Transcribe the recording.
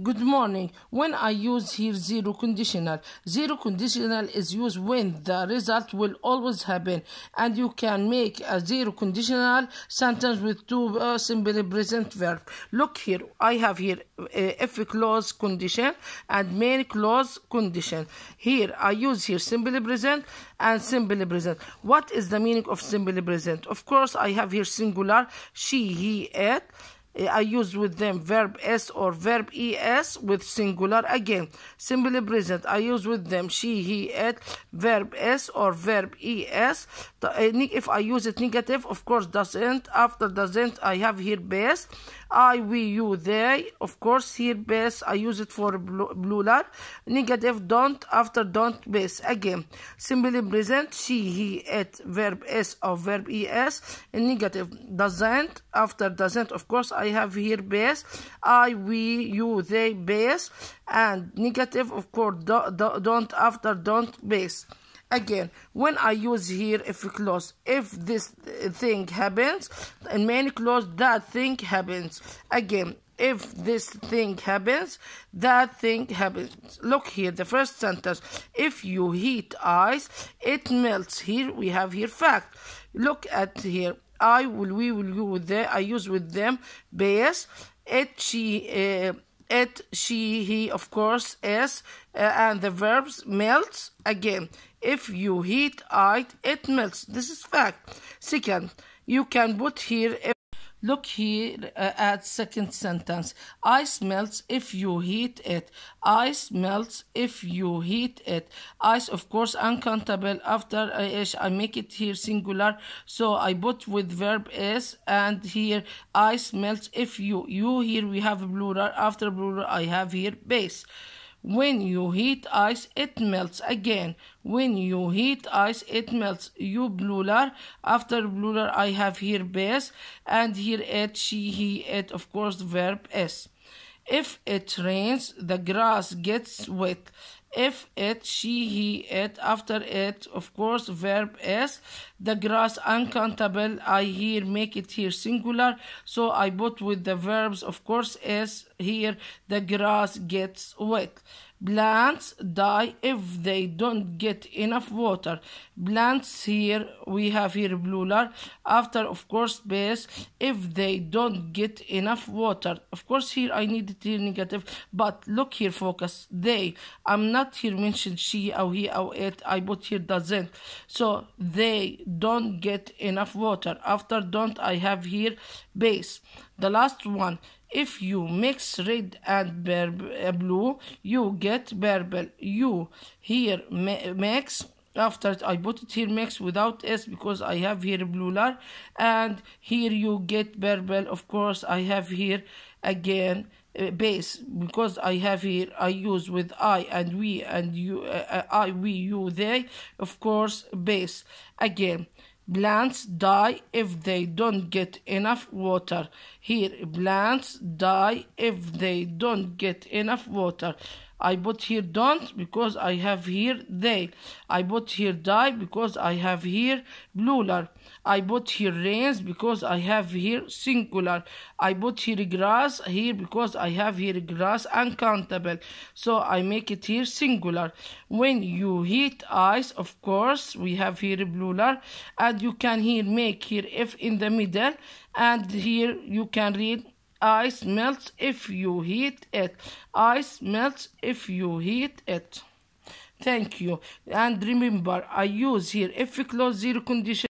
Good morning. When I use here zero conditional, zero conditional is used when the result will always happen, and you can make a zero conditional sentence with two uh, simple present verb. Look here, I have here uh, if clause condition and main clause condition. Here I use here simple present and simple present. What is the meaning of simple present? Of course, I have here singular she, he, it are eh, used with them. Verb s or verb es with singular again. simply present I use with them. She, he, it. Verb s or verb es. Eh, if I use it negative, of course, doesn't. After doesn't, I have here best. I, we, you, they. Of course, here best. I use it for plural. Negative don't. After don't base again. simply present. She, he, it. Verb s or verb es. And negative doesn't. After doesn't, of course. I have here base. I, we, you, they, base. And negative, of course, do, do, don't, after, don't, base. Again, when I use here, if clause, if this thing happens, in many clause, that thing happens. Again, if this thing happens, that thing happens. Look here, the first sentence. If you heat ice, it melts. Here we have here fact. Look at here. I will, we will, you with them. I use with them, base, et, she, uh, she, he, of course, S uh, and the verbs melts again. If you heat it, it melts. This is fact. Second, you can put here. Look here uh, at second sentence. Ice melts if you heat it. Ice melts if you heat it. Ice, of course, uncountable after ish. I make it here singular. So I put with verb is and here ice melts if you. You here we have plural. After plural I have here base. When you heat ice, it melts again. When you heat ice, it melts. You bluler. After bluler, I have here base and here it, she, he, it, of course, verb s. If it rains, the grass gets wet if it, she, he, it, after it, of course, verb is. The grass uncountable, I here, make it here singular. So I put with the verbs, of course, is here, the grass gets wet. Plants die if they don't get enough water. Plants here, we have here plural. After, of course, base, if they don't get enough water. Of course, here I need it here negative, but look here, focus. They, I'm not here mention she or he or it. I put here doesn't. So, they don't get enough water. After don't, I have here base. The last one, if you mix red and uh, blue, you get purple. You here mix after I put it here mix without S because I have here blue lar and here you get purple of course I have here again uh, base because I have here I use with I and we and you uh, uh I we you they of course base again Plants die if they don't get enough water. Here, plants die if they don't get enough water. I put here don't because I have here they. I put here die because I have here plural. I put here rains because I have here singular. I put here grass here because I have here grass uncountable. So I make it here singular. When you hit ice, of course, we have here plural. And you can here make here if in the middle. And here you can read Ice melts if you heat it. Ice melts if you heat it. Thank you. And remember, I use here if close zero condition.